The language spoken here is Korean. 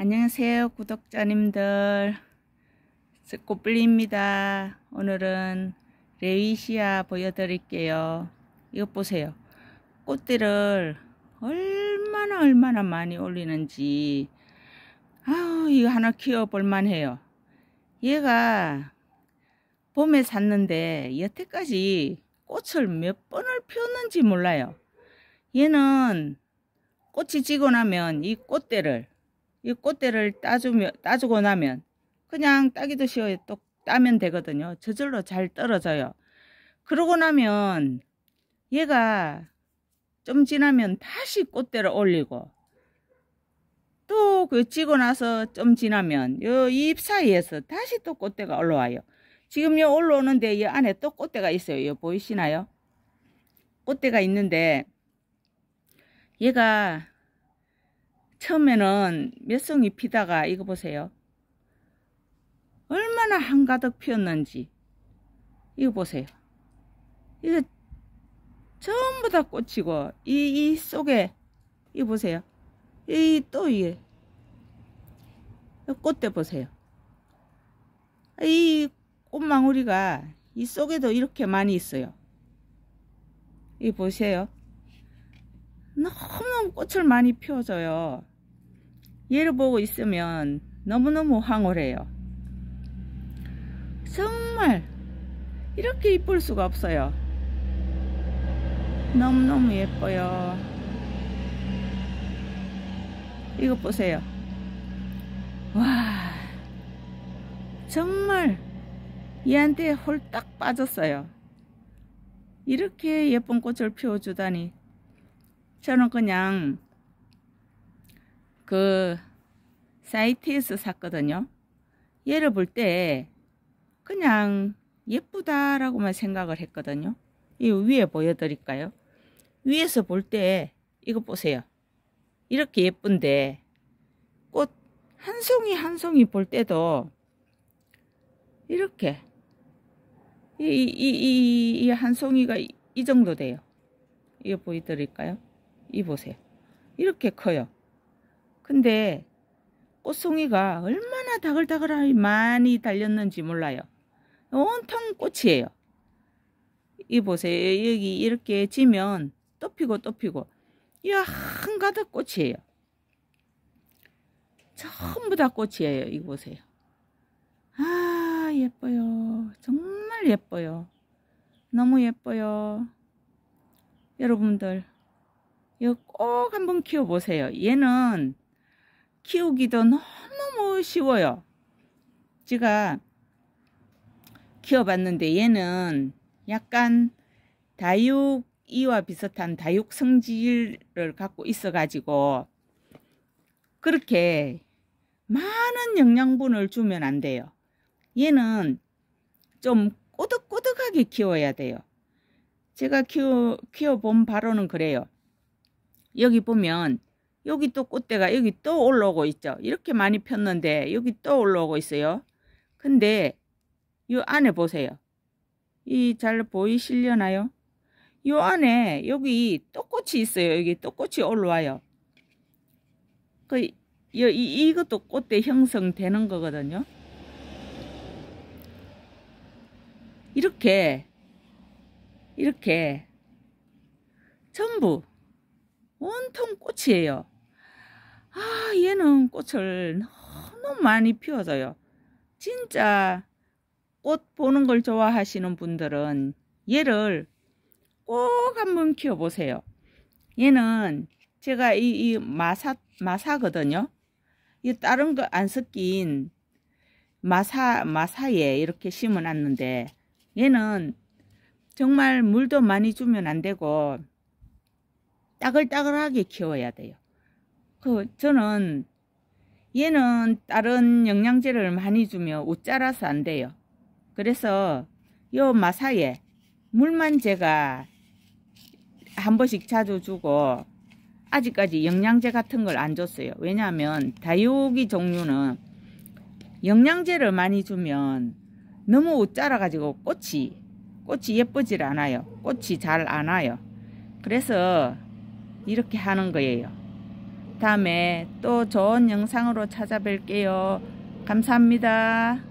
안녕하세요 구독자님들 꽃블리입니다 오늘은 레이시아 보여드릴게요 이것 보세요 꽃들을 얼마나 얼마나 많이 올리는지 아우 이거 하나 키워볼만 해요 얘가 봄에 샀는데 여태까지 꽃을 몇 번을 피웠는지 몰라요 얘는 꽃이 지고 나면 이 꽃대를 이 꽃대를 따주며, 따주고 나면 그냥 따기듯이 또 따면 되거든요. 저절로 잘 떨어져요. 그러고 나면 얘가 좀 지나면 다시 꽃대를 올리고 또그 찌고 나서 좀 지나면 요잎 사이에서 다시 또 꽃대가 올라와요. 지금 요 올라오는데 이 안에 또 꽃대가 있어요. 요 보이시나요? 꽃대가 있는데 얘가 처음에는 몇 송이 피다가 이거 보세요. 얼마나 한가득 피었는지 이거 보세요. 이거 전부 다 꽃이고 이, 이 속에 이거 보세요. 이 또 이게 꽃대 보세요. 이 꽃망울이가 이 속에도 이렇게 많이 있어요. 이 보세요. 너무 꽃을 많이 피워줘요. 얘를 보고 있으면 너무너무 황홀해요. 정말 이렇게 이쁠 수가 없어요. 너무너무 예뻐요. 이거 보세요. 와 정말 얘한테 홀딱 빠졌어요. 이렇게 예쁜 꽃을 피워주다니 저는 그냥 그 사이트에서 샀거든요. 얘를 볼 때 그냥 예쁘다라고만 생각을 했거든요. 이 위에 보여드릴까요? 위에서 볼 때 이거 보세요. 이렇게 예쁜데 꽃 한 송이 한 송이 볼 때도 이렇게 이이이이한 송이가 이, 이 정도 돼요. 이거 보여드릴까요? 이 보세요. 이렇게 커요. 근데 꽃송이가 얼마나 다글다글 많이 달렸는지 몰라요. 온통 꽃이에요. 이 보세요. 여기 이렇게 지면 또 피고 또 피고 야 한가득 꽃이에요. 전부 다 꽃이에요. 이 보세요. 아 예뻐요. 정말 예뻐요. 너무 예뻐요. 여러분들 이거 꼭 한번 키워보세요. 얘는 키우기도 너무너무 쉬워요. 제가 키워봤는데 얘는 약간 다육이와 비슷한 다육 성질을 갖고 있어가지고 그렇게 많은 영양분을 주면 안 돼요. 얘는 좀 꼬득꼬득하게 키워야 돼요. 제가 키워, 키워본 바로는 그래요. 여기 보면 여기 또 꽃대가 여기 또 올라오고 있죠. 이렇게 많이 폈는데 여기 또 올라오고 있어요. 근데 이 안에 보세요. 이 잘 보이시려나요? 이 안에 여기 또 꽃이 있어요. 여기 또 꽃이 올라와요. 그, 이, 이, 이것도 꽃대 형성되는 거거든요. 이렇게 이렇게 전부 온통 꽃이에요. 아 얘는 꽃을 너무 많이 피워줘요. 진짜 꽃 보는 걸 좋아하시는 분들은 얘를 꼭 한번 키워보세요. 얘는 제가 이, 이 마사, 마사거든요. 이 다른 거 안 섞인 마사, 마사에 이렇게 심어 놨는데 얘는 정말 물도 많이 주면 안 되고 따글따글하게 키워야 돼요. 그 저는 얘는 다른 영양제를 많이 주면 옷자라서 안 돼요. 그래서 요 마사에 물만 제가 한 번씩 자주 주고 아직까지 영양제 같은 걸 안 줬어요. 왜냐하면 다육이 종류는 영양제를 많이 주면 너무 옷자라 가지고 꽃이 꽃이 예쁘질 않아요. 꽃이 잘 안 와요. 그래서 이렇게 하는 거예요. 다음에 또 좋은 영상으로 찾아뵐게요. 감사합니다.